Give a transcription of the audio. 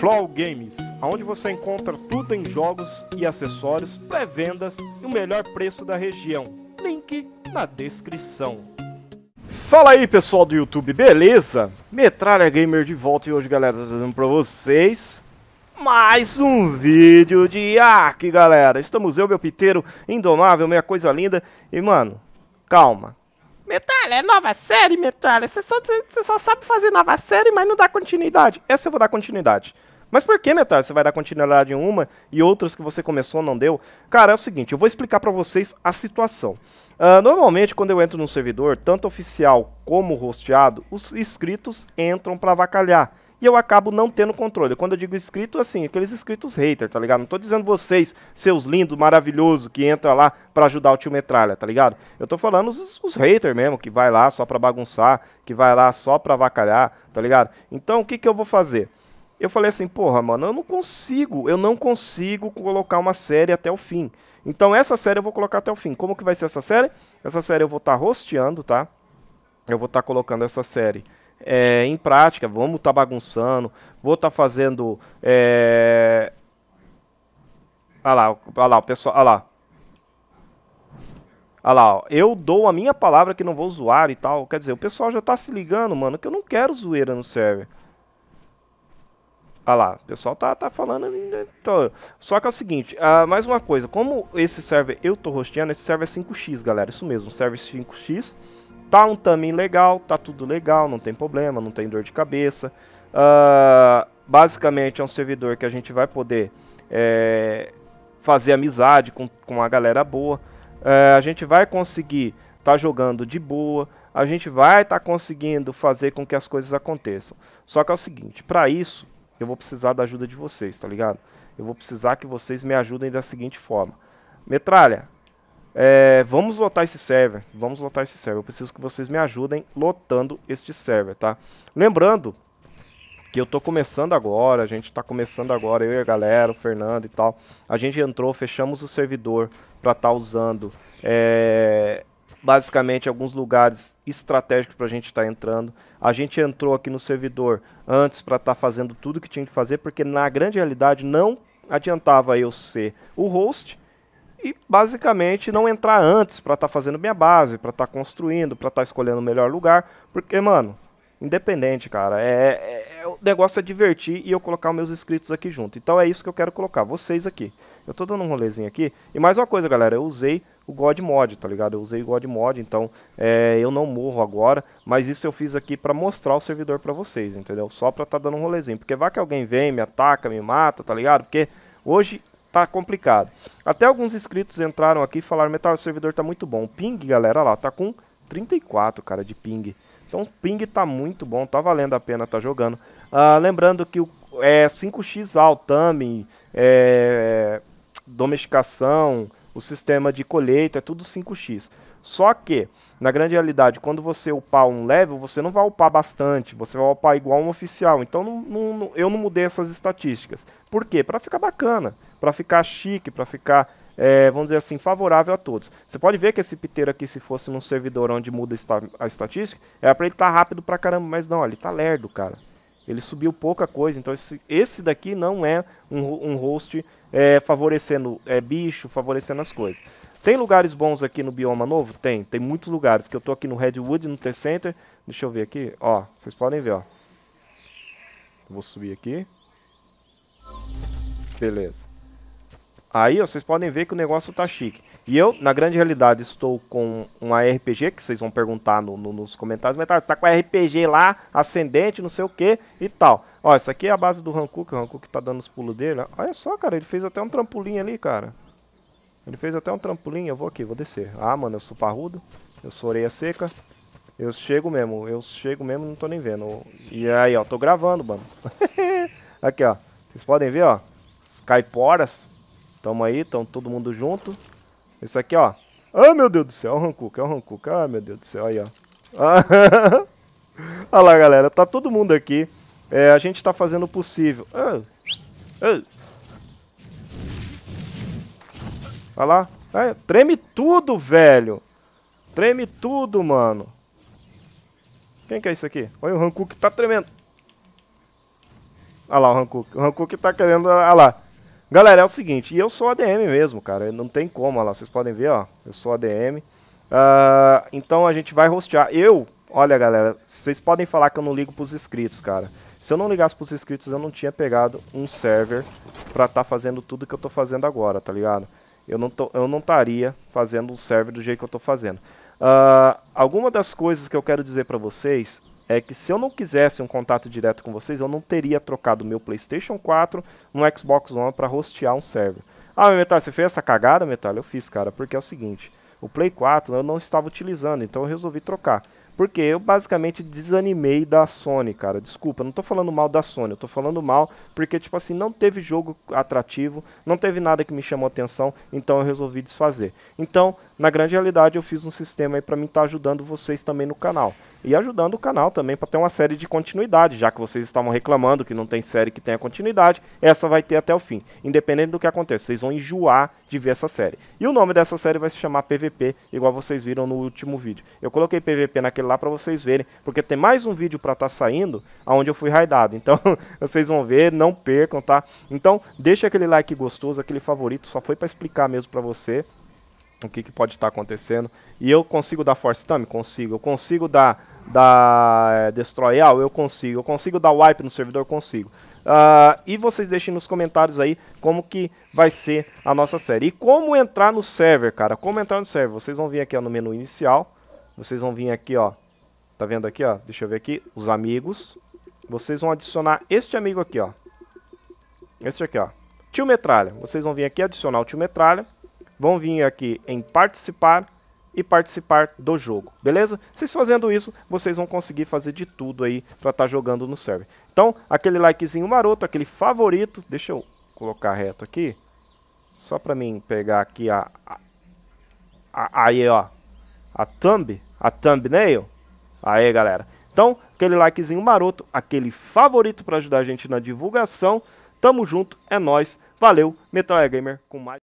Flow Games, onde você encontra tudo em jogos e acessórios, pré-vendas e o melhor preço da região. Link na descrição. Fala aí pessoal do YouTube, beleza? Metralha Gamer de volta e hoje galera, trazendo pra vocês mais um vídeo de Ark galera. Estamos eu, meu piteiro, indomável, meia coisa linda e mano, calma. Metralha, é nova série, Metralha. Você só, só sabe fazer nova série, mas não dá continuidade. Essa eu vou dar continuidade. Mas por que, Metralha, você vai dar continuidade em uma e outras que você começou não deu? Cara, é o seguinte, eu vou explicar para vocês a situação. Uh, normalmente, quando eu entro num servidor, tanto oficial como rosteado, os inscritos entram para vacalhar e eu acabo não tendo controle. Quando eu digo inscrito, assim, aqueles inscritos hater, tá ligado? Não tô dizendo vocês, seus lindos, maravilhoso, que entra lá para ajudar o tio Metralha, tá ligado? Eu tô falando os, os hater mesmo, que vai lá só pra bagunçar, que vai lá só pra avacalhar, tá ligado? Então, o que que eu vou fazer? Eu falei assim, porra, mano, eu não consigo, eu não consigo colocar uma série até o fim. Então essa série eu vou colocar até o fim. Como que vai ser essa série? Essa série eu vou estar tá rosteando, tá? Eu vou estar tá colocando essa série é, em prática. Vamos estar tá bagunçando, vou estar tá fazendo. É... Ah lá, lá, o pessoal, ah lá. lá, ó, eu dou a minha palavra que não vou zoar e tal. Quer dizer, o pessoal já tá se ligando, mano, que eu não quero zoeira no server. Ah lá, o pessoal tá, tá falando. Então, só que é o seguinte, ah, mais uma coisa, como esse server eu tô rosteando, esse server é 5x, galera, isso mesmo, server 5x. Tá um tamanho legal, tá tudo legal, não tem problema, não tem dor de cabeça. Uh, basicamente é um servidor que a gente vai poder é, fazer amizade com, com uma galera boa. É, a gente vai conseguir estar tá jogando de boa. A gente vai estar tá conseguindo fazer com que as coisas aconteçam. Só que é o seguinte, para isso eu vou precisar da ajuda de vocês, tá ligado? Eu vou precisar que vocês me ajudem da seguinte forma. Metralha, é, vamos lotar esse server, vamos lotar esse server. Eu preciso que vocês me ajudem lotando este server, tá? Lembrando que eu tô começando agora, a gente tá começando agora, eu e a galera, o Fernando e tal. A gente entrou, fechamos o servidor para estar tá usando é, basicamente alguns lugares estratégicos para a gente estar tá entrando. A gente entrou aqui no servidor antes para estar tá fazendo tudo que tinha que fazer, porque na grande realidade não adiantava eu ser o host e basicamente não entrar antes para estar tá fazendo minha base, para estar tá construindo, para estar tá escolhendo o melhor lugar, porque, mano, independente, cara, é, é, é o negócio é divertir e eu colocar meus inscritos aqui junto. Então é isso que eu quero colocar, vocês aqui. Eu tô dando um rolezinho aqui. E mais uma coisa, galera, eu usei o God Mod, tá ligado? Eu usei o God Mod, então é, eu não morro agora, mas isso eu fiz aqui para mostrar o servidor para vocês, entendeu? Só pra tá dando um rolezinho, porque vai que alguém vem, me ataca, me mata, tá ligado? Porque hoje tá complicado. Até alguns inscritos entraram aqui e falaram, Metal, o servidor tá muito bom. O ping, galera, lá, tá com 34, cara, de ping. Então o ping tá muito bom, tá valendo a pena tá jogando. Ah, lembrando que o é, 5x Altame, é, domesticação, o sistema de colheita, é tudo 5x. Só que, na grande realidade, quando você upar um level, você não vai upar bastante, você vai upar igual um oficial. Então não, não, eu não mudei essas estatísticas. Por quê? Para ficar bacana, para ficar chique, para ficar é, vamos dizer assim, favorável a todos. Você pode ver que esse piteiro aqui, se fosse num servidor onde muda a estatística, era pra ele estar tá rápido pra caramba, mas não, ele tá lerdo, cara. Ele subiu pouca coisa, então esse, esse daqui não é um, um host é, favorecendo é, bicho, favorecendo as coisas. Tem lugares bons aqui no bioma novo? Tem, tem muitos lugares, que eu tô aqui no Redwood, no T-Center. Deixa eu ver aqui, ó, vocês podem ver, ó. Vou subir aqui. Beleza. Aí, ó, vocês podem ver que o negócio tá chique. E eu, na grande realidade, estou com uma RPG, que vocês vão perguntar no, no, nos comentários, mas tá, tá com a RPG lá, ascendente, não sei o que e tal. Ó, essa aqui é a base do Hankook, o Hankook tá dando os pulos dele. Olha só, cara, ele fez até um trampolim ali, cara. Ele fez até um trampolim, eu vou aqui, vou descer. Ah, mano, eu sou parrudo, eu sou orelha seca. Eu chego mesmo, eu chego mesmo, não tô nem vendo. E aí, ó, tô gravando, mano. aqui, ó. Vocês podem ver, ó. caiporas. Tamo aí, tamo todo mundo junto. Esse aqui, ó. Ah, meu Deus do céu, é o Hankook, é o Hankook. Ah, meu Deus do céu, aí, ó. Ah, Olha lá, galera, tá todo mundo aqui. É, a gente tá fazendo o possível. Ah, ah. Olha lá. É, treme tudo, velho. Treme tudo, mano. Quem que é isso aqui? Olha o Hankook tá tremendo. Olha lá o Hankook. O Hankook tá querendo... Olha lá. Galera, é o seguinte. E eu sou ADM mesmo, cara. Não tem como, olha lá. Vocês podem ver, ó. Eu sou ADM. Uh, ah, então a gente vai rostear. Eu... Olha, galera, vocês podem falar que eu não ligo pros inscritos, cara. Se eu não ligasse pros inscritos, eu não tinha pegado um server pra tá fazendo tudo que eu tô fazendo agora, tá ligado? eu não tô, eu não estaria fazendo o server do jeito que eu estou fazendo. Uh, alguma das coisas que eu quero dizer para vocês é que se eu não quisesse um contato direto com vocês, eu não teria trocado meu PlayStation 4 no Xbox One para hostear um server. Ah, Metal, você fez essa cagada, Metal? Eu fiz, cara, porque é o seguinte, o Play 4 eu não estava utilizando, então eu resolvi trocar. Porque eu basicamente desanimei da Sony, cara. Desculpa, não tô falando mal da Sony, eu tô falando mal porque, tipo assim, não teve jogo atrativo, não teve nada que me chamou atenção, então eu resolvi desfazer. Então, na grande realidade eu fiz um sistema aí para mim estar tá ajudando vocês também no canal. E ajudando o canal também para ter uma série de continuidade, já que vocês estavam reclamando que não tem série que tenha continuidade, essa vai ter até o fim, independente do que aconteça, vocês vão enjoar de ver essa série. E o nome dessa série vai se chamar PVP, igual vocês viram no último vídeo. Eu coloquei PVP naquele lá para vocês verem, porque tem mais um vídeo para estar tá saindo aonde eu fui raidado. Então, vocês vão ver, não percam, tá? Então, deixa aquele like gostoso, aquele favorito, só foi para explicar mesmo para você o que, que pode estar tá acontecendo. E eu consigo dar Force Thumb? Consigo. Eu consigo dar, dar é, Destroy All? Eu consigo. Eu consigo dar Wipe no servidor? Consigo. Uh, e vocês deixem nos comentários aí como que vai ser a nossa série. E como entrar no server, cara. Como entrar no server. Vocês vão vir aqui ó, no menu inicial. Vocês vão vir aqui, ó. Tá vendo aqui, ó? Deixa eu ver aqui. Os amigos. Vocês vão adicionar este amigo aqui, ó. Este aqui, ó. Tio Metralha. Vocês vão vir aqui adicionar o Tio Metralha vão vir aqui em participar e participar do jogo, beleza? Vocês fazendo isso, vocês vão conseguir fazer de tudo aí para estar tá jogando no server. Então, aquele likezinho maroto, aquele favorito, deixa eu colocar reto aqui, só para mim pegar aqui a, a, a, aí ó, a thumb, a thumbnail, aí galera. Então, aquele likezinho maroto, aquele favorito para ajudar a gente na divulgação. Tamo junto, é nós. Valeu, Metal Gamer com mais